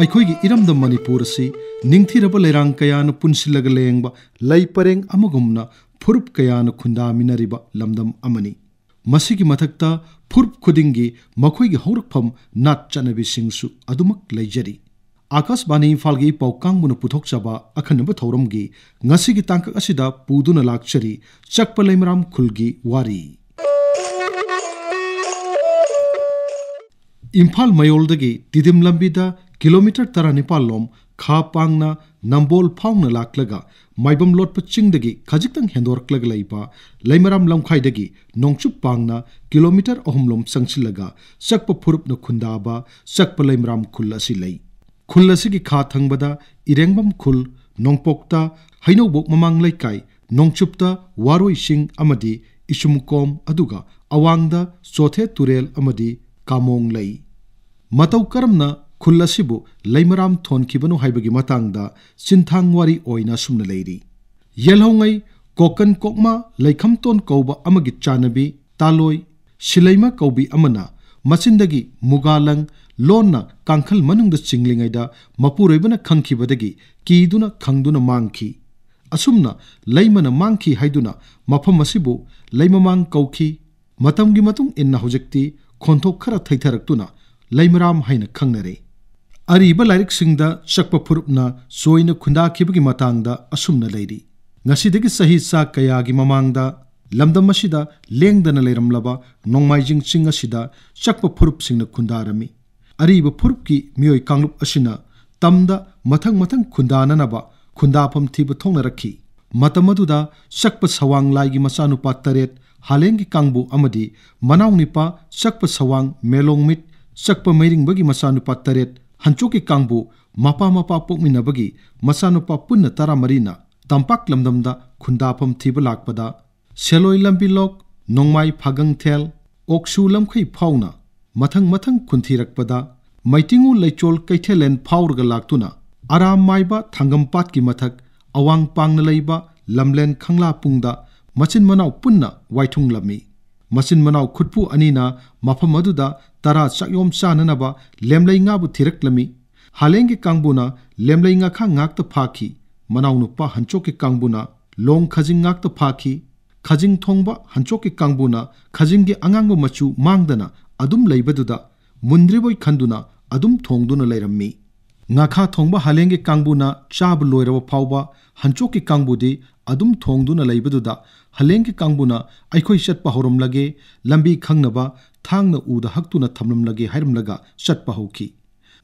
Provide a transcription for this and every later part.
ꯑꯩꯈꯣꯏꯒꯤ ꯏꯔꯝꯗꯝ ꯃꯅꯤꯄꯨꯔ ꯑꯁꯤ ꯅꯤꯡꯊꯤꯔꯕ ꯂꯩꯔꯥꯡ ꯀꯌꯥꯅ ꯄꯨꯟꯁꯤꯜꯂꯒ ꯂꯦꯡꯕ ꯂꯩ ꯄꯔꯦꯡ ꯑꯃꯒꯨꯝꯅ ꯐꯨꯔꯨꯞ ꯀꯌꯥꯅ ꯈꯨꯟꯗꯥꯃꯤꯟꯅꯔꯤꯕ ꯂꯝꯗꯝ ꯑꯃꯅꯤ ꯃꯁꯤꯒꯤ ꯃꯊꯛꯇ ꯐꯨꯔꯨꯞ ꯈꯨꯗꯤꯡꯒꯤ ꯃꯈꯣꯏꯒꯤ ꯍꯧꯔꯛꯐꯝ ꯅꯥꯠ ꯆꯠꯅꯕꯤꯁꯤꯡꯁꯨ ꯑꯗꯨꯃꯛ ꯂꯩꯖꯔꯤ ꯑꯥꯀꯥꯁꯕꯥꯅꯤ ꯏꯝꯐꯥꯜꯒꯤ ꯄꯥꯎ ꯀꯥꯡꯕꯨꯅ ꯄꯨꯊꯣꯛꯆꯕ ꯑꯈꯟꯅꯕ ꯊꯧꯔꯝꯒꯤ ꯉꯁꯤꯒꯤ ꯇꯥꯡꯀꯛ ꯑꯁꯤꯗ ꯄꯨꯗꯨꯅ ꯂꯥꯛꯆꯔꯤ ꯆꯛꯄ ꯂꯩꯃꯔꯥꯝ ꯈꯨꯜꯒꯤ ꯋꯥꯔꯤ ꯏꯝꯐꯥꯜ ꯃꯌꯣꯜꯗꯒꯤ ꯇꯤꯗꯤꯝ ꯂꯝꯕꯤꯗ ꯀꯤꯂꯣꯃꯤꯇꯔ ꯇꯔꯥ ꯅꯤꯄꯥꯜꯂꯣꯝ खा पांगना नंबोल फाउन लाकलगा माइबम लोटप चिंग खजिकतंग हेंदोरकलग लैबा लैमराम लमखाइदगी नोंगचुप पांगना किलोमीटर अहुमलोम संगसिलगा सकप फुरुपन खुंदाबा सकप लेमराम खुल असि खुल असि खा थंगबदा इरेंगबम खुल नोंगपोकता हैनोबोक ममांग लैकाई नोंगचुपता वारोई सिंग अमदी इसुमकोम अदुगा चौथे तुरेल कामोंग मतौ करमना ꯈꯨꯜ ꯑꯁꯤꯕꯨ ꯂꯩꯃꯔꯥꯝ ꯊꯣꯟꯈꯤꯕꯅꯣ ꯍꯥꯏꯕꯒꯤ ꯃꯇꯥꯡꯗ ꯆꯤꯟꯊꯥꯡ ꯋꯥꯔꯤ ꯑꯣꯏꯅ ꯑꯁꯨꯝꯅ ꯂꯩꯔꯤ ꯌꯦꯜꯍꯧꯉꯩ ꯀꯣꯀꯟ ꯀꯣꯛꯃꯥ ꯂꯩꯈꯝꯇꯣꯟ ꯀꯧꯕ ꯑꯃꯒꯤ ꯆꯥꯟꯅꯕꯤ ꯇꯥꯂꯣꯏ ꯁꯤꯂꯩꯃ ꯀꯧꯕꯤ ꯑꯃꯅ ꯃꯆꯤꯟꯗꯒꯤ ꯃꯨꯒꯥꯂꯪ ꯂꯣꯟꯅ ꯀꯥꯡꯈꯜ ꯃꯅꯨꯡꯗ ꯆꯤꯡꯂꯤꯉꯩꯗ ꯃꯄꯨꯔꯣꯏꯕꯅ ꯈꯪꯈꯤꯕꯗꯒꯤ ꯀꯤꯗꯨꯅ ꯈꯪꯗꯨꯅ ꯃꯥꯡꯈꯤ ꯑꯁꯨꯝꯅ ꯂꯩꯃꯅ ꯃꯥꯡꯈꯤ ꯍꯥꯏꯗꯨꯅ ꯃꯐꯝ ꯑꯁꯤꯕꯨ ꯂꯩꯃꯃꯥꯡ ꯀꯧꯈꯤ ꯃꯇꯝꯒꯤ ꯃꯇꯨꯡ ꯏꯟꯅ ꯍꯧꯖꯤꯛꯇꯤ ꯈꯣꯟꯊꯣꯛ ꯈꯔ ꯊꯩꯊꯔꯛꯇꯨꯅ ꯂꯩꯃꯔꯥꯝ ꯍꯥꯏꯅ ꯈꯪꯅꯔꯦ ꯑꯔꯤꯕ ꯂꯥꯏꯔꯤꯛꯁꯤꯡꯗ ꯆꯛꯄ ꯐꯨꯔꯨꯞꯅ ꯁꯣꯏꯅ ꯈꯨꯟꯗꯥꯈꯤꯕꯒꯤ ꯃꯇꯥꯡꯗ ꯑꯁꯨꯝꯅ ꯂꯩꯔꯤ ꯉꯁꯤꯗꯒꯤ ꯆꯍꯤ ꯆꯥ ꯀꯌꯥꯒꯤ ꯃꯃꯥꯡꯗ ꯂꯝꯗꯝ ꯑꯁꯤꯗ ꯂꯦꯡꯗꯅ ꯂꯩꯔꯝꯂꯕ ꯅꯣꯡꯃꯥꯏꯖꯤꯡ ꯆꯤꯡ ꯑꯁꯤꯗ ꯆꯛꯄ ꯐꯨꯔꯨꯞꯁꯤꯡꯅ ꯈꯨꯟꯗꯥꯔꯝꯃꯤ ꯑꯔꯤꯕ ꯐꯨꯔꯨꯞꯀꯤ ꯃꯤꯑꯣꯏ ꯀꯥꯡꯂꯨꯞ ꯑꯁꯤꯅ ꯇꯝꯗ ꯃꯊꯪ ꯃꯊꯪ ꯈꯨꯟꯗꯥꯅꯅꯕ ꯈꯨꯟꯗꯥꯐꯝ ꯊꯤꯕ ꯊꯣꯛꯅꯔꯛꯈꯤ ꯃꯇꯝ ꯑꯗꯨꯗ ꯆꯛꯄ ꯁꯋꯥꯡ ꯂꯥꯏꯒꯤ ꯃꯆꯥꯅꯨꯄꯥ ꯇꯔꯦꯠ ꯍꯥꯂꯦꯡꯒꯤ ꯀꯥꯡꯕꯨ ꯑꯃꯗꯤ ꯃꯅꯥꯎꯅꯤꯄꯥ ꯆꯛꯄ ꯁꯋꯥꯡ ꯃꯦꯂꯣꯡꯃꯤꯠ ꯆꯛꯄ ꯃꯩꯔꯤꯡꯕꯒꯤ ꯃꯆꯥꯅꯨꯄꯥ ꯇꯔꯦꯠ ꯍꯟꯆꯣꯛꯀꯤ ꯀꯥꯡꯕꯨ ꯃꯄꯥ ꯃꯄꯥ ꯄꯣꯛꯃꯤꯟꯅꯕꯒꯤ ꯃꯆꯥꯅꯨꯄꯥ ꯄꯨꯟꯅ ꯇꯔꯥꯃꯔꯤꯅ ꯇꯝꯄꯥꯛ ꯂꯝꯗꯝꯗ ꯈꯨꯟꯗꯥꯐꯝ ꯊꯤꯕ ꯂꯥꯛꯄꯗ ꯁꯦꯂꯣꯏ ꯂꯝꯕꯤꯂꯣꯛ ꯅꯣꯡꯃꯥꯏ ꯐꯥꯒꯪꯊꯦꯜ ꯑꯣꯛꯁꯨ ꯂꯝꯈꯩ ꯐꯥꯎꯅ ꯃꯊꯪ ꯃꯊꯪ ꯈꯨꯟꯊꯤꯔꯛꯄꯗ ꯃꯩꯇꯤꯡꯎ ꯂꯩꯆꯣꯜ ꯀꯩꯊꯦꯜꯂꯦꯟ ꯐꯥꯎꯔꯒ ꯂꯥꯛꯇꯨꯅ ꯑꯔꯥꯝ ꯃꯥꯏꯕ ꯊꯥꯡꯒꯝꯄꯥꯠꯀꯤ ꯃꯊꯛ ꯑꯋꯥꯡ ꯄꯥꯡꯅ ꯂꯩꯕ ꯂꯝꯂꯦꯟ ꯈꯪꯂꯥꯄꯨꯡꯗ ꯃꯆꯤꯟ ꯃꯅꯥꯎ ꯄꯨꯟꯅ ꯋꯥꯏꯊꯨꯡꯂꯝꯃꯤ ꯃꯆꯤꯟ ꯃꯅꯥꯎ ꯈꯨꯠꯄꯨ ꯑꯅꯤꯅ ꯃꯐꯝ ꯑꯗꯨꯗ tara chak yom cha na ba lemlai nga bu thirak lami haleng ki kangbu na lemlai nga kha ngak ta pha ki manaw nu pa hancho ki kangbu na long khajing ngak ta pha ki khajing thong ba hancho ki kangbu na khajing gi angang bu machu mang na adum lai ba du da mundri boi khandu na adum thong du na lai ram mi nga kha thong ba haleng ki na cha bu loi ra ba ba hancho ki kangbu di adum thong du na lai ba du da haleng ki aikhoi shat pa horom lage lambi khangna ba थांगना उदा हक्तुना थमलमलगे हायरमलगा चटपा होकी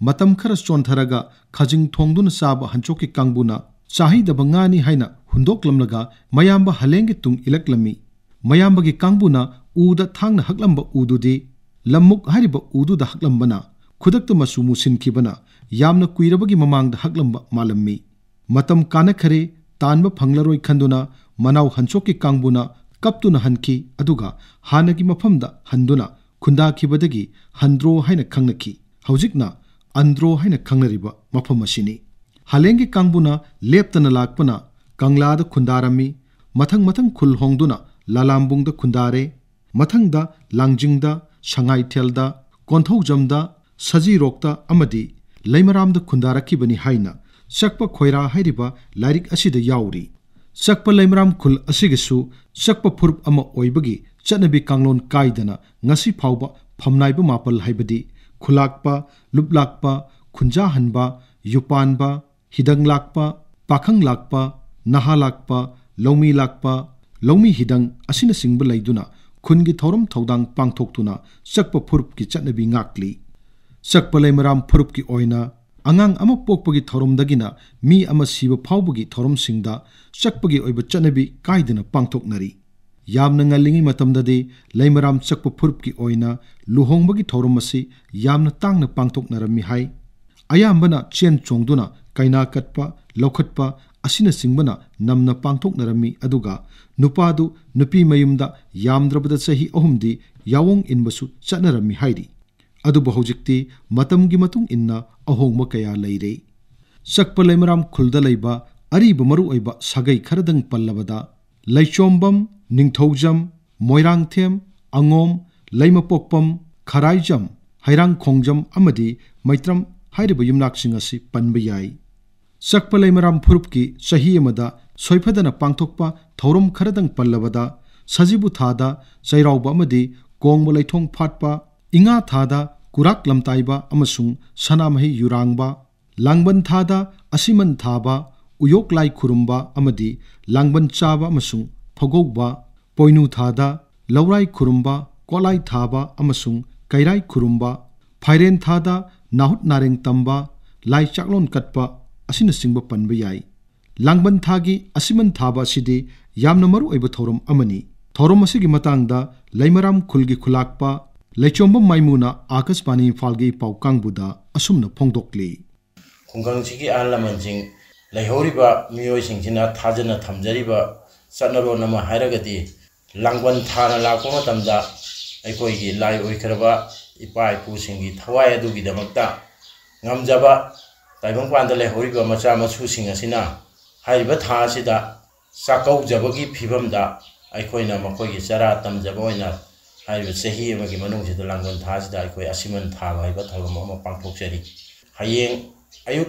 मतम खरा चोंथरागा खजिंग थोंगदुन साब हंचोके कांगबुना चाही दबंगानी हायना हुंदोकलमलगा मयाम्ब हलेंगे तुंग इलकलमी मयाम्बगे कांगबुना उदा हकल हक्लमब उदुदी लममुक हरिब उदुदा हक्लमबना खुदक्त मसु मुसिनकिबना यामना कुइरबगी ममांगद हक्लमब मालममी मतम कानखरे तानब फंगलरोय खंदुना मनाव हंचोके कांगबुना कप्तुन हनकी अदुगा हानगी ꯈꯨꯟꯗꯥꯈꯤꯕꯗꯒꯤ ꯍꯟꯗ꯭ꯔꯣ ꯍꯥꯏꯅ ꯈꯪꯅꯈꯤ ꯍꯧꯖꯤꯛꯅ ꯑꯟꯗ꯭ꯔꯣ ꯍꯥꯏꯅ ꯈꯪꯅꯔꯤꯕ ꯃꯐꯝ ꯑꯁꯤꯅꯤ ꯍꯥꯂꯦꯡꯒꯤ ꯀꯥꯡꯕꯨꯅ ꯂꯦꯞꯇꯅ ꯂꯥꯛꯄꯅ ꯀꯪꯂꯥꯗ ꯈꯨꯟꯗꯥꯔꯝꯃꯤ ꯃꯊꯪ ꯃꯊꯪ ꯈꯨꯜ ꯍꯣꯡꯗꯨꯅ ꯂꯥꯂꯥꯝꯕꯨꯡꯗ ꯈꯨꯟꯗꯥꯔꯦ ꯃꯊꯪꯗ ꯂꯥꯡꯖꯤꯡꯗ ꯁꯉꯥꯏꯊꯦꯜꯗ ꯀꯣꯟꯊꯧꯖꯝꯗ ꯁꯖꯤꯔꯣꯛꯇ ꯑꯃꯗꯤ ꯂꯩꯃꯔꯥꯝꯗ ꯈꯨꯟꯗꯥꯔꯛꯈꯤꯕꯅꯤ ꯍꯥꯏꯅ ꯆꯛꯄ ꯈꯣꯏꯔꯥ ꯍꯥꯏꯔꯤꯕ ꯂꯥꯏꯔꯤꯛ ꯑꯁꯤꯗ ꯌꯥꯎꯔꯤ ꯆꯛꯄ ꯂꯩꯃꯔꯥꯝ ꯈꯨꯜ ꯑꯁꯤꯒꯤꯁꯨ ꯆꯛꯄ ꯐꯨꯔꯨꯞ ꯑꯃ ꯑꯣꯏꯕꯒꯤ ꯆꯠꯅꯕꯤ ꯀꯥꯡꯂꯣꯟ ꯀꯥꯏꯗꯅ ꯉꯁꯤ ꯐꯥꯎꯕ ꯐꯝꯅꯥꯏꯕ ꯃꯥꯄꯜ ꯍꯥꯏꯕꯗꯤ ꯈꯨꯜꯂꯥꯛꯄ ꯂꯨꯞꯂꯥꯛꯄ ꯈꯨꯟꯖꯥꯍꯟꯕ ꯌꯨꯄꯥꯟꯕ ꯍꯤꯗꯪ ꯂꯥꯛꯄ ꯄꯥꯈꯪ ꯂꯥꯛꯄ ꯅꯍꯥ ꯂꯥꯛꯄ ꯂꯧꯃꯤ ꯂꯥꯛꯄ ꯂꯧꯃꯤ ꯍꯤꯗꯪ ꯑꯁꯤꯅꯆꯤꯡꯕ ꯂꯩꯗꯨꯅ ꯈꯨꯟꯒꯤ ꯊꯧꯔꯝ ꯊꯧꯗꯥꯡ ꯄꯥꯡꯊꯣꯛꯇꯨꯅ ꯆꯛꯄ ꯐꯨꯔꯨꯞꯀꯤ ꯆꯠꯅꯕꯤ ꯉꯥꯛꯂꯤ ꯆꯛꯄ ꯂꯩꯃꯔꯥꯝ ꯐꯨꯔꯨꯞꯀꯤ ꯑꯣꯏꯅ ꯑꯉꯥꯡ ꯑꯃ ꯄꯣꯛꯄꯒꯤ ꯊꯧꯔꯝꯗꯒꯤꯅ ꯃꯤ ꯑꯃ ꯁꯤꯕ ꯐꯥꯎꯕꯒꯤ ꯊꯧꯔꯝꯁꯤꯡꯗ ꯆꯛꯄꯒꯤ ꯑꯣꯏꯕ ꯆꯠꯅꯕꯤ ꯀꯥꯏꯗꯅ ꯄꯥꯡꯊꯣꯛꯅꯔꯤ ꯌꯥꯝꯅ ꯉꯜꯂꯤꯉꯩ ꯃꯇꯝꯗꯗꯤ ꯂꯩꯃꯔꯥꯝ ꯆꯛꯄ ꯐꯨꯔꯨꯞꯀꯤ ꯑꯣꯏꯅ ꯂꯨꯍꯣꯡꯕꯒꯤ ꯊꯧꯔꯝ ꯑꯁꯤ ꯌꯥꯝꯅ ꯇꯥꯡꯅ ꯄꯥꯡꯊꯣꯛꯅꯔꯝꯃꯤ ꯍꯥꯏ ꯑꯌꯥꯝꯕꯅ ꯆꯦꯟ ꯆꯣꯡꯗꯨꯅ ꯀꯩꯅꯥ ꯀꯠꯄ ꯂꯧꯈꯠꯄ ꯑꯁꯤꯅꯆꯤꯡꯕꯅ ꯅꯝꯅ ꯄꯥꯡꯊꯣꯛꯅꯔꯝꯃꯤ ꯑꯗꯨꯒ ꯅꯨꯄꯥꯗꯨ ꯅꯨꯄꯤ ꯃꯌꯨꯝꯗ ꯌꯥꯝꯗ꯭ꯔꯕꯗ ꯆꯍꯤ ꯑꯍꯨꯝꯗꯤ ꯌꯥꯋꯣꯡ ꯏꯟꯕꯁꯨ ꯆꯠꯅꯔꯝꯃꯤ ꯍꯥꯏꯔꯤ ꯑꯗꯨꯕꯨ ꯍꯧꯖꯤꯛꯇꯤ ꯃꯇꯝꯒꯤ ꯃꯇꯨꯡ ꯏꯟꯅ ꯑꯍꯣꯡꯕ ꯀꯌꯥ ꯂꯩꯔꯦ ꯆꯛꯄ ꯂꯩꯃꯔꯥꯝ ꯈꯨꯜꯗ ꯂꯩꯕ ꯑꯔꯤꯕ ꯃꯔꯨꯑꯣꯏꯕ ꯁꯥꯒꯩ ꯈꯔꯗꯪ ꯄꯜꯂꯕꯗ ꯂꯩꯆꯣꯝꯕꯝ ꯅꯤꯡꯊꯧꯖꯝ ꯃꯣꯏꯔꯥꯡꯊꯦꯝ ꯑꯉꯣꯝ ꯂꯩꯃꯄꯣꯛꯄꯝ ꯈꯔꯥꯏꯖꯝ ꯍꯩꯔꯥꯡꯈꯣꯡꯖꯝ ꯑꯃꯗꯤ ꯃꯩꯇ꯭ꯔꯝ ꯍꯥꯏꯔꯤꯕ ꯌꯨꯝꯅꯥꯛꯁꯤꯡ ꯑꯁꯤ ꯄꯟꯕ ꯌꯥꯏ ꯆꯛꯄ ꯂꯩꯃꯔꯥꯝ ꯐꯨꯔꯨꯞꯀꯤ ꯆꯍꯤ ꯑꯃꯗ ꯁꯣꯏꯐꯗꯅ ꯄꯥꯡꯊꯣꯛꯄ ꯊꯧꯔꯝ ꯈꯔꯗꯪ ꯄꯜꯂꯕꯗ ꯁꯖꯤꯕꯨ ꯊꯥꯗ ꯆꯩꯔꯥꯎꯕ ꯑꯃꯗꯤ ꯀꯣꯡꯕ ꯂꯩꯊꯣꯡ ꯐꯥꯠꯄ ꯏꯉꯥ ꯊꯥꯗ ꯀꯨꯔꯥꯛ ꯂꯝꯇꯥꯏꯕ ꯑꯃꯁꯨꯡ ꯁꯅꯥꯃꯍꯤ ꯌꯨꯔꯥꯡꯕ ꯂꯥꯡꯕꯟ ꯊꯥꯗ ꯑꯁꯤꯃꯟ ꯊꯥꯕ ꯎꯌꯣꯛ ꯂꯥꯏ ꯈꯨꯔꯨꯝꯕ ꯑꯃꯗꯤ ꯂꯥꯡꯕꯟ ꯆꯥꯕ ꯑꯃꯁꯨꯡ ꯐꯧꯒꯧꯕ ꯄꯣꯏꯅꯨ ꯊꯥꯗ ꯂꯧꯔꯥꯏ ꯈꯨꯔꯨꯝꯕ ꯀꯣꯂꯥꯏ ꯊꯥꯕ ꯑꯃꯁꯨꯡ ꯀꯩꯔꯥꯏ ꯈꯨꯔꯨꯝꯕ ꯐꯥꯏꯔꯦꯟ ꯊꯥꯗ ꯅꯥꯍꯨꯠ ꯅꯥꯔꯦꯡ ꯇꯝꯕ ꯂꯥꯏ ꯆꯥꯛꯂꯣꯟ ꯀꯠꯄ ꯑꯁꯤꯅꯆꯤꯡꯕ ꯄꯟꯕ ꯌꯥꯏ ꯂꯥꯡꯕꯟ ꯊꯥꯒꯤ ꯑꯁꯤꯃꯟ ꯊꯥꯕ ꯑꯁꯤꯗꯤ ꯌꯥꯝꯅ ꯃꯔꯨꯑꯣꯏꯕ ꯊꯧꯔꯝ ꯑꯃꯅꯤ ꯊꯧꯔꯝ ꯑꯁꯤꯒꯤ ꯃꯇꯥꯡꯗ ꯂꯩꯃꯔꯥꯝ ꯈꯨꯜꯒꯤ ꯈꯨꯜꯂꯥꯛꯄ ꯂꯩꯆꯣꯝꯕ ꯃꯥꯏꯃꯨꯅ ꯑꯥꯀꯥꯁꯕꯥꯅꯤ ꯏꯝꯐꯥꯜꯒꯤ ꯄꯥꯎ ꯀꯥꯡꯕꯨꯗ ꯑꯁꯨꯝꯅ ꯐꯣꯡꯗꯣꯛꯂꯤ ꯈꯨꯡꯒꯪꯁꯤꯒꯤ ꯑꯍꯜ ꯂꯃꯟꯁꯤꯡ ꯂꯩꯍꯧꯔꯤꯕ ꯃꯤꯑꯣꯏꯁꯤꯡꯁꯤꯅ ꯊꯥꯖꯅ ꯊꯝꯖꯔꯤꯕ ꯆꯠꯅꯔꯣꯟ ꯑꯃ ꯍꯥꯏꯔꯒꯗꯤ ꯂꯥꯡꯕꯟ ꯊꯥꯅ ꯂꯥꯛꯄ ꯃꯇꯝꯗ ꯑꯩꯈꯣꯏꯒꯤ ꯂꯥꯏ ꯑꯣꯏꯈ꯭ꯔꯕ ꯏꯄꯥ ꯏꯄꯨꯁꯤꯡꯒꯤ ꯊꯋꯥꯏ ꯑꯗꯨꯒꯤꯗꯃꯛꯇ ꯉꯝꯖꯕ ꯇꯥꯏꯕꯪꯄꯥꯟꯗ ꯂꯩꯍꯧꯔꯤꯕ ꯃꯆꯥ ꯃꯁꯨꯁꯤꯡ ꯑꯁꯤꯅ ꯍꯥꯏꯔꯤꯕ ꯊꯥ ꯑꯁꯤꯗ ꯆꯥꯛꯀꯧꯖꯕꯒꯤ ꯐꯤꯕꯝꯗ ꯑꯩꯈꯣꯏꯅ ꯃꯈꯣꯏꯒꯤ ꯆꯔꯥ ꯇꯝꯖꯕ ꯑꯣꯏꯅ ꯍꯥꯏꯔꯤꯕ ꯆꯍꯤ ꯑꯃꯒꯤ ꯃꯅꯨꯡꯁꯤꯗ ꯂꯥꯡꯒꯣꯜ ꯊꯥꯁꯤꯗ ꯑꯩꯈꯣꯏ ꯑꯁꯤꯃꯟ ꯊꯥꯕ ꯍꯥꯏꯕ ꯊꯧꯔꯝ ꯑꯃ ꯄꯥꯡꯊꯣꯛꯆꯔꯤ ꯍꯌꯦꯡ ꯑꯌꯨꯛ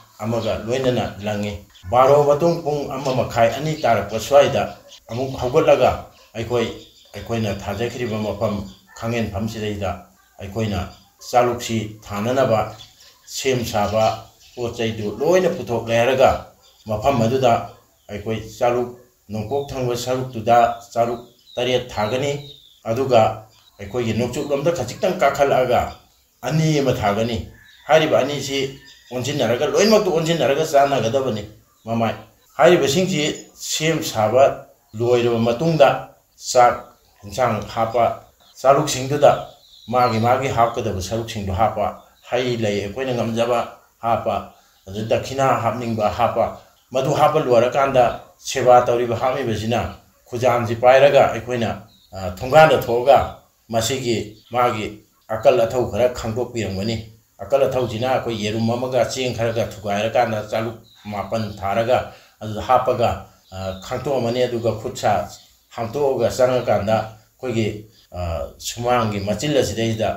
ꯑꯃꯒ ꯂꯣꯏꯅꯅ ꯂꯪꯉꯤ ꯕꯥꯔꯣ ꯃꯇꯨꯡ ꯄꯨꯡ ꯑꯃ ꯃꯈꯥꯏ ꯑꯅꯤ ꯇꯥꯔꯛꯄ ꯁ꯭ꯋꯥꯏꯗ ꯑꯃꯨꯛ ꯍꯧꯒꯠꯂꯒ ꯑꯩꯈꯣꯏ ꯑꯩꯈꯣꯏꯅ ꯊꯥꯖꯈ꯭ꯔꯤꯕ ꯃꯐꯝ ꯈꯥꯡꯉꯦꯟꯐꯝꯁꯤꯗꯩꯗ ꯑꯩꯈꯣꯏꯅ ꯆꯥꯂꯨꯛꯁꯤ ꯊꯥꯅꯅꯕ ꯁꯦꯝ ꯁꯥꯕ ꯄꯣꯠ ꯆꯩꯗꯨ ꯂꯣꯏꯅ ꯄꯨꯊꯣꯛꯂꯦꯔꯒ ꯃꯐꯝ ꯑꯗꯨꯗ ꯑꯩꯈꯣꯏ ꯆꯥꯂꯨꯛ ꯅꯣꯡꯄꯣꯛ ꯊꯪꯕ ꯁꯔꯨꯛꯇꯨꯗ ꯆꯥꯂꯨꯛ ꯇꯔꯦꯠ ꯊꯥꯒꯅꯤ ꯑꯗꯨꯒ ꯑꯩꯈꯣꯏꯒꯤ ꯅꯣꯡꯆꯨꯞꯂꯣꯝꯗ ꯈꯖꯤꯛꯇꯪ ꯀꯥꯈꯠꯂꯛꯑꯒ ꯑꯅꯤ ꯑꯃ ꯊꯥꯒꯅꯤ ꯍꯥꯏꯔꯤꯕ ꯑꯅꯤꯁꯤ 온진나라가 로이막도 온진나라가 싸나가다보니 마마이 하이버싱지 시험 사바 로이로 마뚱다 싹 인상 하파 사룩싱도다 마기 마기 하거든 사룩싱도 하파 하이레이 에코이는 감자바 하파 아주 다키나 합닝바 하파 마두 하파 로아라간다 세바 떠리고 하미버지나 고장지 빠이라가 에코이나 아, 통관도 토가 마시기 마기 아깔라 토 그라 강곡 비는 거니 akala tau jina ko yeru m ꯑꯀꯜ uh a ꯧ ꯁ ꯤ ꯅ ꯑꯩꯈꯣꯏ a t u ꯨ a ꯑꯃꯒ ꯆꯦꯡ ꯈꯔꯒ ꯊ ꯨ u ꯥ ꯏ ꯔ a ꯥ ꯟ ꯗ ꯆ a ꯂ ꯨ a ꯃꯥꯄꯟ ꯊ ꯥ g ꯒ ꯑꯗꯨꯗ ꯍꯥꯞꯄꯒ ꯈ ꯥ u ꯇ a ꯛ ꯑ ꯝ ꯃ ꯅ ꯤ ꯑꯗꯨꯒ ꯈ a s ꯁ ꯥ ꯍ ꯥ ꯝ a n ꯛ ꯑ ꯒ ꯆꯪꯉꯀꯥꯟꯗ ꯑ ꯩ ꯈ ꯣ a ꯒ ꯤ ꯁꯨꯃꯥꯡꯒꯤ ꯃꯆꯤꯜ ꯑ ꯁ ꯤ a ꯩ ꯁ ꯤ ꯗ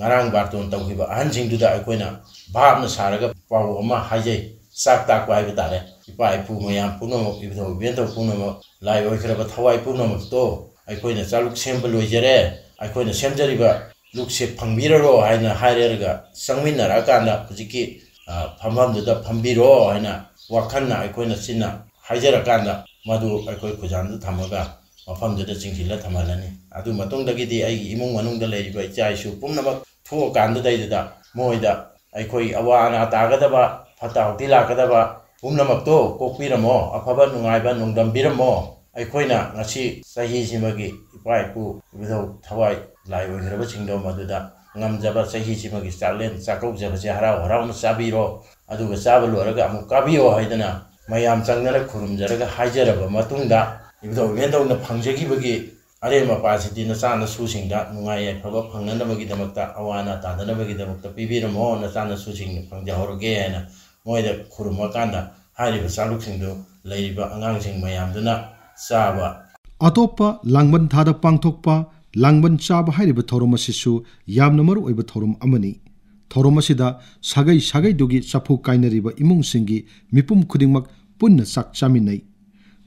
ꯉꯔꯥꯡ ꯕ ꯥ a ꯇ ꯣ ꯟ ꯇ a ꯈ ꯤ ꯕ ꯑ ꯍ ꯟ ꯁ ꯤ ꯡ a ꯨ ꯗ ꯑ ꯩ ꯈ a ꯏ ꯅ ꯚ ꯥ ꯞ a ꯁ ꯥ ꯔ a ꯄꯥꯎ ꯑ h ꯍꯥꯏꯖꯩ ꯆꯥꯛ ꯇꯥꯛꯄ ꯍꯥꯏꯕ ꯇꯥꯔꯦ a ꯄ i ꯏꯄꯨ ꯃꯌꯥꯝ pu ꯝ ꯅ ꯃ ꯛ ꯏꯕꯨꯙꯧ ꯏꯕꯦꯟꯙꯧ ꯄ ꯨ ꯝ a ꯃ ꯛ k ꯥ ꯏ ꯑꯣꯏꯈ꯭ꯔꯕ ꯊꯋꯥꯏ ꯄ ꯨ ꯝ o ꯃ ꯛ a ꯣ ꯑꯩꯈꯣꯏꯅ ꯆꯥꯂꯨꯛ ꯁꯦꯝꯕ j e ꯏ ꯖ ꯔ ꯦ ꯑ ꯩ ꯈ ꯣ ꯏ e m jari ba 룩시 방비로 하이나 하이레르가 쌍민나라가나 부지키 아, 밤밤도다 밤비로 하이나 와칸나 아이코이나 신나 하이제라가나 마두 아이코이 고잔도 담아가 마팜도다 징실라 담아라니 아두 마동다기디 아이 이몽 마농다 레이바 이자이슈 뿜나마 투어 간다다이다 모이다 아이코이 아와나 따가다바 파타우티 라가다바 뿜나막도 꼭 비라모 아파바 누가이바 농담 비라모 ꯑꯩꯈꯣꯏꯅ ꯉꯁꯤ ꯆꯍꯤꯁꯤꯃꯒꯤ ꯏꯄꯥ ꯏꯄꯨ ꯏꯕꯨꯙꯧ ꯊꯋꯥꯏ ꯂꯥꯏ ꯑꯣꯏꯈ꯭ꯔꯕꯁꯤꯡꯗꯣ ꯃꯗꯨꯗ ꯉꯝꯖꯕ ꯆꯍꯤꯁꯤꯃꯒꯤ ꯆꯥꯛꯂꯦꯟ ꯆꯥꯛꯀꯧꯖꯕꯁꯦ ꯍꯔꯥꯎ ꯍꯔꯥꯎꯅ ꯆꯥꯕꯤꯔꯣ ꯑꯗꯨꯒ ꯆꯥꯕ ꯂꯣꯏꯔꯒ ꯑꯃꯨꯛ ꯀꯥꯕꯤꯌꯣ ꯍꯥꯏꯗꯅ ꯃꯌꯥꯝ ꯆꯪꯅꯔ ꯈꯨꯔꯨꯝꯖꯔꯒ ꯍꯥꯏꯖꯔꯕ ꯃꯇꯨꯡꯗ ꯏꯕꯨꯙꯧ ꯏꯕꯦꯟꯙꯧꯅ ꯐꯪꯖꯈꯤꯕꯒꯤ ꯑꯔꯦꯝ ꯃꯄꯥꯁꯤꯗꯤ ꯅꯆꯥ ꯅꯁꯨꯁꯤꯡꯗ ꯅꯨꯡꯉꯥꯏ ꯌꯥꯏꯐꯕ ꯐꯪꯅꯅꯕꯒꯤꯗꯃꯛꯇ ꯑꯋꯥ ꯑꯅꯥ ꯇꯥꯗꯅꯕꯒꯤꯗꯃꯛꯇ ꯄꯤꯕꯤꯔꯝꯃꯣ ꯅꯆꯥ ꯅꯁꯨꯁꯤꯡꯅ ꯐꯪꯖꯍꯧꯔꯒꯦ ꯍꯥꯏꯅ ꯃꯣꯏꯗ ꯈꯨꯔꯨꯝꯃꯀꯥꯟꯗ ꯍꯥꯏꯔꯤꯕ ꯆꯥꯛꯂꯨꯛꯁꯤꯡꯗꯨ ꯂꯩꯔꯤꯕ ꯑꯉꯥꯡꯁꯤꯡ ꯃꯌꯥꯝꯗꯨꯅ ꯆꯥꯕ ꯑꯇꯣꯞꯄ ꯂꯥꯡꯕꯟ ꯊꯥꯗ ꯄꯥꯡꯊꯣꯛꯄ ꯂꯥꯡꯕꯟ ꯆꯥꯕ ꯍꯥꯏꯔꯤꯕ ꯊꯧꯔꯝ ꯑꯁꯤꯁꯨ ꯌꯥꯝꯅ ꯃꯔꯨꯑꯣꯏꯕ ꯊꯧꯔꯝ ꯑꯃꯅꯤ ꯊꯧꯔꯝ ꯑꯁꯤꯗ ꯁꯥꯒꯩ ꯁꯥꯒꯩꯗꯨꯒꯤ ꯆꯐꯨ ꯀꯥꯏꯅꯔꯤꯕ ꯏꯃꯨꯡꯁꯤꯡꯒꯤ ꯃꯤꯄꯨꯝ ꯈꯨꯗꯤꯡꯃꯛ ꯄꯨꯟꯅ ꯆꯥꯛ ꯆꯥꯃꯤꯟꯅꯩ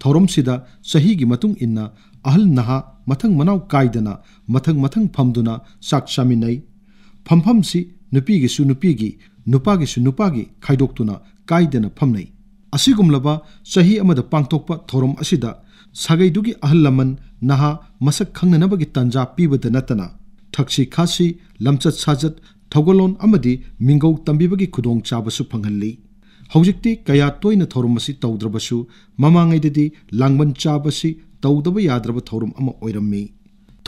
ꯊꯧꯔꯝꯁꯤꯗ ꯆꯍꯤꯒꯤ ꯃꯇꯨꯡ ꯏꯟꯅ ꯑꯍꯜ ꯅꯍꯥ ꯃꯊꯪ ꯃꯅꯥꯎ ꯀꯥꯏꯗꯅ ꯃꯊꯪ ꯃꯊꯪ ꯐꯝꯗꯨꯅ ꯆꯥꯛ ꯆꯥꯃꯤꯟꯅꯩ ꯐꯝꯐꯝꯁꯤ ꯅꯨꯄꯤꯒꯤꯁꯨ ꯅꯨꯄꯤꯒꯤ ꯅꯨꯄꯥꯒꯤꯁꯨ ꯅꯨꯄꯥꯒꯤ ꯈꯥꯏꯗꯣꯛꯇꯨꯅ ꯀꯥꯏꯗꯅ ꯐꯝꯅꯩ ꯑꯁꯤꯒꯨꯝꯂꯕ ꯆꯍꯤ ꯑꯃꯗ ꯄꯥꯡꯊꯣꯛꯄ ꯊꯧꯔꯝ ꯑꯁꯤꯗ ꯁꯥꯒꯩꯗꯨꯒꯤ ꯑꯍꯜ ꯂꯃꯟ ꯅꯍꯥ ꯃꯁꯛ ꯈꯪꯅꯅꯕꯒꯤ ꯇꯥꯟꯖꯥ ꯄꯤꯕꯗ ꯅꯠꯇꯅ ꯊꯛꯁꯤ ꯈꯥꯁꯤ ꯂꯝꯆꯠ ꯁꯥꯖꯠ ꯊꯧꯒꯜꯂꯣꯟ ꯑꯃꯗꯤ ꯃꯤꯡꯒꯧ ꯇꯝꯕꯤꯕꯒꯤ ꯈꯨꯗꯣꯡꯆꯥꯕꯁꯨ ꯐꯪꯍꯜꯂꯤ ꯍꯧꯖꯤꯛꯇꯤ ꯀꯌꯥ ꯇꯣꯏꯅ ꯊꯧꯔꯝ ꯑꯁꯤ ꯇꯧꯗ꯭ꯔꯕꯁꯨ ꯃꯃꯥꯡꯉꯩꯗꯗꯤ ꯂꯥꯡꯕꯟ ꯆꯥꯕꯁꯤ ꯇꯧꯗꯕ ꯌꯥꯗ꯭ꯔꯕ ꯊꯧꯔꯝ ꯑꯃ ꯑꯣꯏꯔꯝꯃꯤ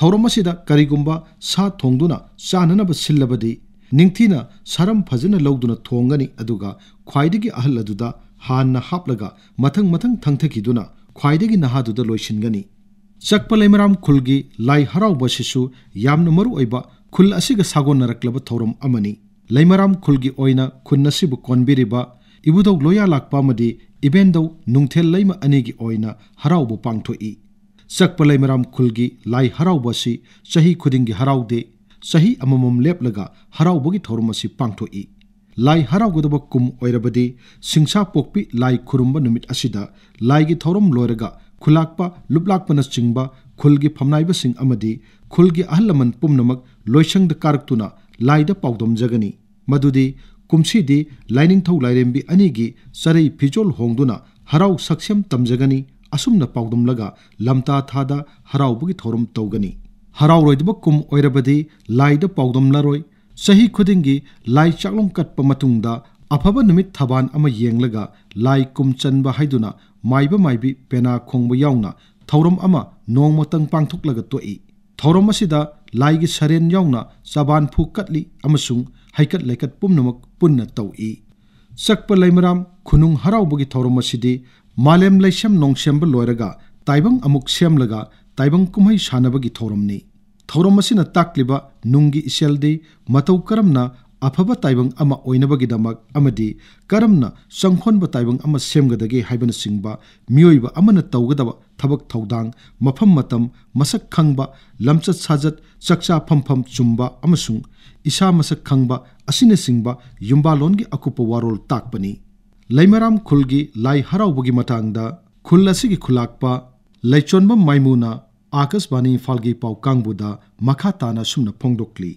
ꯊꯧꯔꯝ ꯑꯁꯤꯗ ꯀꯔꯤꯒꯨꯝꯕ ꯁꯥ ꯊꯣꯡꯗꯨꯅ ꯆꯥꯅꯅꯕ ꯁꯤꯜꯂꯕꯗꯤ ꯅꯤꯡꯊꯤꯅ ꯁꯔꯝ ꯐꯖꯅ ꯂꯧꯗꯨꯅ ꯊꯣꯡꯒꯅꯤ ꯑꯗꯨꯒ ꯈ꯭ꯋꯥꯏꯗꯒꯤ ꯑꯍꯜ ꯑꯗꯨꯗ ꯍꯥꯟꯅ ꯍꯥꯞꯂꯒ ꯃꯊꯪ ꯃꯊꯪ ꯊꯪꯊꯈꯤꯗꯨꯅ ख्वाइदगी नहादुद लोइसिनगनी चकप लेमराम खुलगी लाई हराउबसिसु यामन मरु ओइबा खुल असिग सागोनरक्लब थौरम अमनी लेमराम खुलगी ओइना खुन असिबु कोनबिरिबा इबुदौ लोया लाकपा मदि इबेनदौ नुंगथेल लेम अनिगी ओइना हराउबु पांगथोई चकप लेमराम खुलगी लाई हरबी सही खुदिंगी हराउदे सही अममम ꯂꯥꯏ ꯍꯔꯥꯎꯒꯗꯕ ꯀꯨꯝ ꯑꯣꯏꯔꯕꯗꯤ ꯁꯤꯡꯁꯥ ꯄꯣꯛꯄꯤ ꯂꯥꯏ ꯈꯨꯔꯨꯝꯕ ꯅꯨꯃꯤꯠ ꯑꯁꯤꯗ ꯂꯥꯏꯒꯤ ꯊꯧꯔꯝ ꯂꯣꯏꯔꯒ ꯈꯨꯜꯂꯥꯛꯄ ꯂꯨꯞꯂꯥꯛꯄꯅꯆꯤꯡꯕ ꯈꯨꯜꯒꯤ ꯐꯝꯅꯥꯏꯕꯁꯤꯡ ꯑꯃꯗꯤ ꯈꯨꯜꯒꯤ ꯑꯍꯜ ꯂꯃꯟ ꯄꯨꯝꯅꯃꯛ ꯂꯣꯏꯁꯪꯗ ꯀꯥꯔꯛꯇꯨꯅ ꯂꯥꯏꯗ ꯄꯥꯎꯗꯝꯖꯒꯅꯤ ꯃꯗꯨꯗꯤ ꯀꯨꯝꯁꯤꯗꯤ ꯂꯥꯏꯅꯤꯡꯊꯧ ꯂꯥꯏꯔꯦꯝꯕꯤ ꯑꯅꯤꯒꯤ ꯆꯔꯩ ꯐꯤꯖꯣꯜ ꯍꯣꯡꯗꯨꯅ ꯍꯔꯥꯎ ꯁꯛꯁꯦꯝ ꯇꯝꯖꯒꯅꯤ ꯑꯁꯨꯝꯅ ꯄꯥꯎꯗꯝꯂꯒ ꯂꯝꯇꯥ ꯊꯥꯗ ꯍꯔꯥꯎꯕꯒꯤ ꯊꯧꯔꯝ ꯇꯧꯒꯅꯤ ꯍꯔꯥꯎꯔꯣꯏꯗꯕ ꯀꯨꯝ ꯑꯣꯏꯔꯕꯗꯤ ꯂꯥꯏꯗ ꯄꯥꯎꯗꯝꯂꯔꯣꯏ ꯆꯍꯤ ꯈꯨꯗꯤꯡꯒꯤ ꯂꯥꯏ ꯆꯥꯛꯂꯣꯡ ꯀꯠꯄ ꯃꯇꯨꯡꯗ ꯑꯐꯕ ꯅꯨꯃꯤꯠ ꯊꯕꯥꯟ ꯑꯃ ꯌꯦꯡꯂꯒ ꯂꯥꯏ ꯀꯨꯝ ꯆꯟꯕ ꯍꯥꯏꯗꯨꯅ ꯃꯥꯏꯕ ꯃꯥꯏꯕꯤ ꯄꯦꯅꯥ ꯈꯣꯡꯕ ꯌꯥꯎꯅ ꯊꯧꯔꯝ ꯑꯃ ꯅꯣꯡꯃꯇꯪ ꯄꯥꯡꯊꯣꯛꯂꯒ ꯇꯣꯛꯏ ꯊꯧꯔꯝ ꯑꯁꯤꯗ ꯂꯥꯏꯒꯤ ꯁꯔꯦꯟ ꯌꯥꯎꯅ ꯆꯕꯥꯟꯐꯨ ꯀꯠꯂꯤ ꯑꯃꯁꯨꯡ ꯍꯩꯀꯠ ꯂꯩꯀꯠ ꯄꯨꯝꯅꯃꯛ ꯄꯨꯟꯅ ꯇꯧꯏ ꯆꯛꯄ ꯂꯩꯃꯔꯥꯝ ꯈꯨꯅꯨꯡ ꯍꯔꯥꯎꯕꯒꯤ ꯊꯧꯔꯝ ꯑꯁꯤꯗꯤ ꯃꯥꯂꯦꯝ ꯂꯩꯁꯦꯝ ꯅꯣꯡꯁꯦꯝꯕ ꯂꯣꯏꯔꯒ ꯇꯥꯏꯕꯪ ꯑꯃꯨꯛ ꯁꯦꯝꯂꯒ ꯇꯥꯏꯕꯪ ꯀꯨꯝꯍꯩ ꯁꯥꯟꯅꯕꯒꯤ ꯊꯧꯔꯝꯅꯤ ꯊꯧꯔꯝ ꯑꯁꯤꯅ ꯇꯥꯛꯂꯤꯕ ꯅꯨꯡꯒꯤ ꯏꯁꯦꯜꯗꯤ ꯃꯇꯧ ꯀꯔꯝꯅ ꯑꯐꯕ ꯇꯥꯏꯕꯪ ꯑꯃ ꯑꯣꯏꯅꯕꯒꯤꯗꯃꯛ ꯑꯃꯗꯤ ꯀꯔꯝꯅ ꯆꯪꯍꯣꯟꯕ ꯇꯥꯏꯕꯪ ꯑꯃ ꯁꯦꯝꯒꯗꯒꯦ ꯍꯥꯏꯕꯅꯆꯤꯡꯕ ꯃꯤꯑꯣꯏꯕ ꯑꯃꯅ ꯇꯧꯒꯗꯕ ꯊꯕꯛ ꯊꯧꯗꯥꯡ ꯃꯐꯝ ꯃꯇꯝ ꯃꯁꯛ ꯈꯪꯕ ꯂꯝꯆꯠ ꯁꯥꯖꯠ ꯆꯥꯛꯆꯥ ꯐꯝꯐꯝ ꯆꯨꯝꯕ ꯑꯃꯁꯨꯡ ꯏꯁꯥ ꯃꯁꯛ ꯈꯪꯕ ꯑꯁꯤꯅꯆꯤꯡꯕ ꯌꯨꯝꯕꯥꯂꯣꯟꯒꯤ ꯑꯀꯨꯞꯄ ꯋꯥꯔꯣꯜ ꯇꯥꯛꯄꯅꯤ ꯂꯩꯃꯔꯥꯝ ꯈꯨꯜꯒꯤ ꯂꯥꯏ ꯍꯔꯥꯎꯕꯒꯤ ꯃꯇꯥꯡꯗ ꯈꯨꯜ ꯑꯁꯤꯒꯤ ꯈꯨꯜꯂꯥꯛꯄ ꯂꯩꯆꯣꯟꯕ ꯃꯥꯏꯃꯨꯅ आ क ा श व ा ण i फाल्गे पाउ a ां ग ब ु द ा मखा ताना सुमन फोंदोक्ली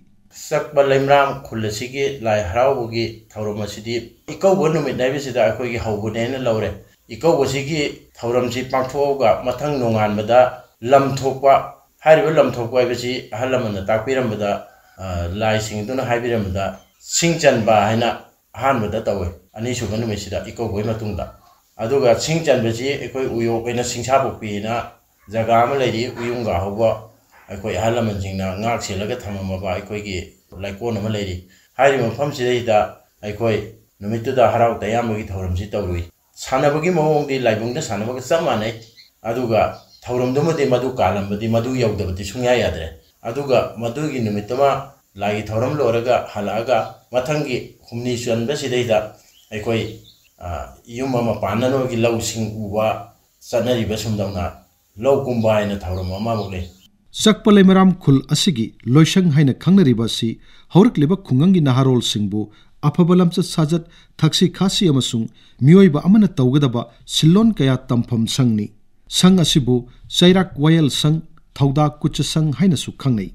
ꯆꯛꯄ ꯂꯩꯃꯔꯥꯝ ꯈꯨꯜ ꯑꯁꯤꯒꯤ ꯂꯥꯏ ꯍꯔꯥꯎꯕꯒꯤ ꯊꯧꯔꯝ ꯑꯁꯤꯗꯤ ꯏꯀꯧꯕ ꯅꯨꯃꯤꯠ ꯍꯥꯏꯕꯁꯤꯗ ꯑꯩꯈꯣꯏꯒꯤ ꯍꯧꯕꯅꯦꯅ ꯂꯧꯔꯦ ꯏꯀꯧꯕꯁꯤꯒꯤ ꯊꯧꯔꯝꯁꯤ ꯄꯥꯡꯊꯣꯛꯑꯒ ꯃꯊꯪ ꯅꯣꯡꯉꯥꯟꯕꯗ ꯂꯝ ꯊꯣꯛꯄ ꯍꯥꯏꯔꯤꯕ ꯂꯝ ꯊꯣꯛꯄ ꯍꯥꯏꯕꯁꯤ ꯑꯍꯜ ꯂꯃꯟꯅ ꯇꯥꯛꯄꯤꯔꯝꯕꯗ ꯂꯥꯏꯁꯤꯡ ꯑꯗꯨꯅ ꯍꯥꯏꯕꯤꯔꯝꯕꯗ ꯁꯤꯡ ꯆꯟꯕ ꯍꯥꯏꯅ ꯑꯍꯥꯟꯕꯗ ꯇꯧꯋꯤ ꯑꯅꯤꯁꯨꯕ ꯅꯨꯃꯤꯠꯁꯤꯗ ꯏꯀꯧꯕꯒꯤ ꯃꯇꯨꯡꯗ ꯑꯗꯨꯒ ꯁꯤꯡ ꯆꯟꯕꯁꯤ ꯑꯩꯈꯣꯏ ꯎꯌꯣꯛ ꯑꯣꯏꯅ ꯁꯤꯡꯁꯥꯄꯣꯛꯄꯤꯅ ꯖꯒꯥ ꯑꯃ ꯂꯩꯔꯤ ꯎꯌꯨꯡꯒ ꯍꯧꯕ ꯑꯩꯈꯣꯏ ꯑꯍꯜ ꯂꯃꯟꯁꯤꯡꯅ ꯉꯥꯛ ꯁꯦꯜꯂꯒ ꯊꯝꯃꯝꯃꯕ ꯑꯩꯈꯣꯏꯒꯤ ꯂꯩꯀꯣꯜ ꯑꯃ ꯂꯩꯔꯤ ꯍꯥꯏꯔꯤꯕ ꯃꯐꯝꯁꯤꯗꯩꯗ ꯑꯩꯈꯣꯏ ꯅꯨꯃꯤꯠꯇꯨꯗ ꯍꯔꯥꯎ ꯇꯌꯥꯝꯕꯒꯤ ꯊꯧꯔꯝꯁꯤ ꯇꯧꯔꯨꯏ ꯁꯥꯟꯅꯕꯒꯤ ꯃꯑꯣꯡꯗꯤ ꯂꯥꯏꯕꯨꯡꯗ ꯁꯥꯟꯅꯕꯒ ꯆꯞ ꯃꯥꯟꯅꯩ ꯑꯗꯨꯒ ꯊꯧꯔꯝꯗꯨꯃꯗꯤ மது காலம்பதி மது யௌதபதி சுங்யா யாதரே அதுக மதுகி நிமித்தமா லாகி தௌரம் லோரக ஹலக மதங்கி ஹும்னி சுயன்ப சிதைத அꯩꯈꯣꯏ ꯌꯨꯝ ꯑꯃ ꯄꯥꯟꯅꯅꯕꯒꯤ ꯂꯧꯁꯤꯡ ꯎꯕ ꯆꯠꯅꯔꯤꯕ ꯁꯨꯝꯗꯧꯅ ꯂꯧ ꯀꯨꯝꯕ ꯍꯥꯏꯅ ꯊꯧꯔꯝ ꯑꯃꯃꯨꯛ ꯂꯩ ꯁꯛꯄ ꯂꯩꯃꯔꯥꯝ ꯈꯨꯜ ꯑꯁꯤꯒꯤ ꯂꯣꯏꯁꯪ ꯍꯥꯏꯅ ꯈꯪꯅꯔꯤꯕ ꯑꯁꯤ ꯍꯧꯔꯛꯂꯤꯕ ꯈꯨꯡꯒꯪꯒꯤ ꯅꯍꯥꯔꯣꯜꯁꯤꯡꯕꯨ ꯑꯐꯕ ꯂꯝꯆꯠ ꯁꯥꯖꯠ ꯊꯛꯁꯤ ꯈꯥꯁꯤ ꯑꯃꯁꯨng ꯃꯤꯑꯣꯏꯕ ꯑꯃꯅ ꯇꯧꯒꯗꯕ ꯁꯤꯜꯂꯣꯟ ꯀꯌꯥ ꯇꯝꯐꯝ ꯁꯪꯅꯤ ꯁꯪ ꯑꯁꯤꯕꯨ ꯆꯩꯔꯥꯛ ꯋꯥꯌꯦꯜ ꯁꯪ ꯊꯧꯗꯥ ꯀꯨꯆ ꯁꯪ ꯍꯥꯏꯅꯁꯨ ꯈꯪꯅꯩ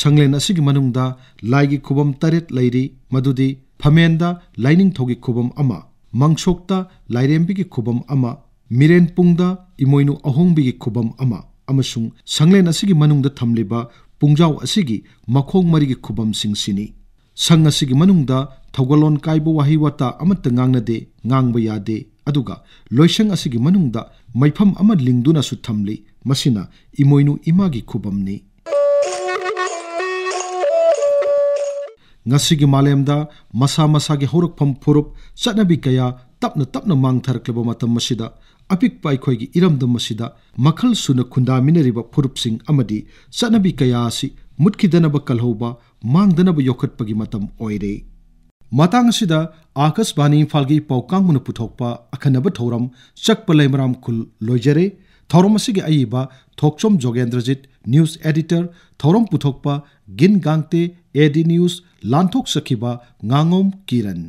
ꯁꯪꯂꯦꯟ ꯑꯁꯤꯒꯤ ꯃꯅꯨꯡꯗ ꯂꯥꯏꯒꯤ ꯈꯨꯕꯝ ꯇꯔꯦꯠ ꯂꯩꯔꯤ ꯃꯗꯨꯗꯤ ꯐꯃꯦꯟꯗ ꯂꯥꯏꯅꯤꯡꯊꯧꯒꯤ ꯈꯨꯕꯝ ꯑꯃ ꯃꯪꯁꯣꯛꯇ ꯂꯥꯏꯔꯦꯝꯕꯤꯒꯤ ꯈꯨꯕꯝ ꯑꯃ 미렌 뿡다 이모이누 어홍비기 쿠밤 아마 아마숭 상렌 아시기 마눙다 탐레바 뿡자오 아시기 마콩 마리기 쿠밤 싱시니 상 아시기 마눙다 타골론 카이보 와히와타 아마트 낭나데 낭바야데 아두가 로이샹 아시기 마눙다 마이팜 아마 링두나 수 탐리 마시나 이모이누 이마기 쿠밤니 ngasigi malemda masa masa ge horuk pham phorup chanabi kaya tapna tapna mang thar masida ꯑꯄꯤꯛꯄ ꯑꯩꯈꯣꯏꯒꯤ ꯏꯔꯝꯗꯝ ꯑꯁꯤꯗ ꯃꯈꯜ ꯁꯨꯅ ꯈꯨꯟꯗꯥꯃꯤꯟꯅꯔꯤꯕ ꯐꯨꯔꯨꯞꯁꯤꯡ ꯑꯃꯗꯤ ꯆꯠꯅꯕꯤ ꯀꯌꯥ ꯑꯁꯤ ꯃꯨꯠꯈꯤꯗꯅꯕ ꯀꯜꯍꯧꯕ ꯃꯥꯡꯗꯅꯕ ꯌꯣꯛꯈꯠꯄꯒꯤ ꯃꯇꯝ ꯑꯣꯏꯔꯦ ꯃꯇꯥꯡ ꯑꯁꯤꯗ ꯑꯥꯀꯥꯁꯕꯥꯅꯤ ꯏꯝꯐꯥꯜꯒꯤ ꯄꯥꯎ ꯀꯥꯡꯕꯨꯅ ꯄꯨꯊꯣꯛꯄ ꯑꯈꯟꯅꯕ ꯊꯧꯔꯝ ꯆꯛꯄ ꯂꯩꯃꯔꯥꯝ ꯈꯨꯜ ꯂꯣꯏꯖꯔꯦ ꯊꯧꯔꯝ ꯑꯁꯤꯒꯤ ꯑꯏꯕ ꯊꯣꯛꯆꯣꯝ ꯖꯣꯒꯦꯟꯗ꯭ꯔꯖꯤꯠ न्यूज एडिटर थौरम पुथोकपा गिन गांगते एडी न्यूज लानथोक सखीबा nganगom kiran